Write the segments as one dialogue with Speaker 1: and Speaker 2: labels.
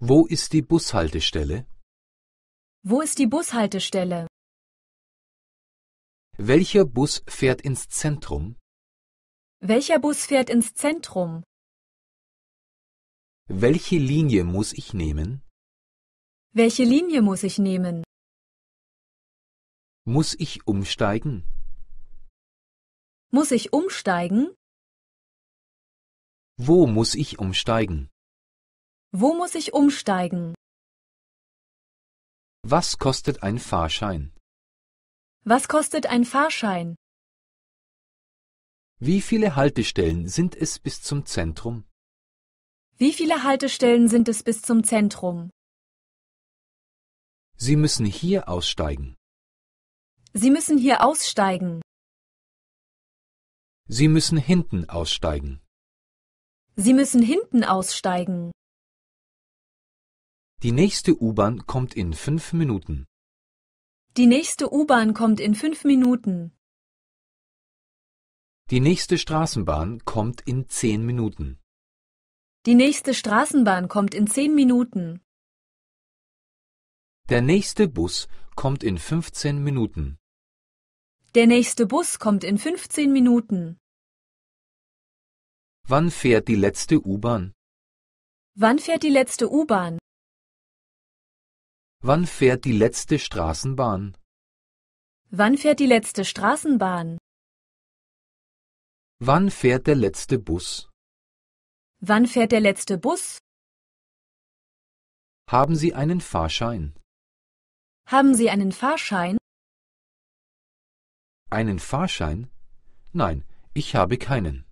Speaker 1: Wo ist die Bushaltestelle?
Speaker 2: Wo ist die Bushaltestelle?
Speaker 1: Welcher Bus fährt ins Zentrum?
Speaker 2: Welcher Bus fährt ins Zentrum?
Speaker 1: Welche Linie muss ich nehmen?
Speaker 2: Welche Linie muss ich nehmen?
Speaker 1: Muss ich umsteigen?
Speaker 2: Muss ich umsteigen?
Speaker 1: Wo muss ich umsteigen?
Speaker 2: Wo muss ich umsteigen?
Speaker 1: Was kostet ein Fahrschein?
Speaker 2: Was kostet ein Fahrschein?
Speaker 1: Wie viele Haltestellen sind es bis zum Zentrum?
Speaker 2: Wie viele Haltestellen sind es bis zum Zentrum?
Speaker 1: Sie müssen hier aussteigen.
Speaker 2: Sie müssen hier aussteigen.
Speaker 1: Sie müssen hinten aussteigen.
Speaker 2: Sie müssen hinten aussteigen.
Speaker 1: Die nächste U-Bahn kommt in fünf Minuten.
Speaker 2: Die nächste U-Bahn kommt in fünf Minuten.
Speaker 1: Die nächste Straßenbahn kommt in zehn Minuten.
Speaker 2: Die nächste Straßenbahn kommt in zehn Minuten.
Speaker 1: Der nächste Bus kommt in fünfzehn Minuten.
Speaker 2: Der nächste Bus kommt in 15 Minuten.
Speaker 1: Wann fährt die letzte U-Bahn?
Speaker 2: Wann fährt die letzte U-Bahn?
Speaker 1: Wann fährt die letzte Straßenbahn?
Speaker 2: Wann fährt die letzte Straßenbahn?
Speaker 1: Wann fährt der letzte Bus?
Speaker 2: Wann fährt der letzte Bus?
Speaker 1: Haben Sie einen Fahrschein?
Speaker 2: Haben Sie einen Fahrschein?
Speaker 1: Einen Fahrschein? Nein, ich habe keinen.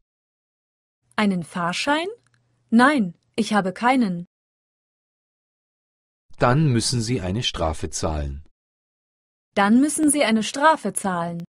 Speaker 2: Einen Fahrschein? Nein, ich habe keinen.
Speaker 1: Dann müssen Sie eine Strafe zahlen.
Speaker 2: Dann müssen Sie eine Strafe zahlen.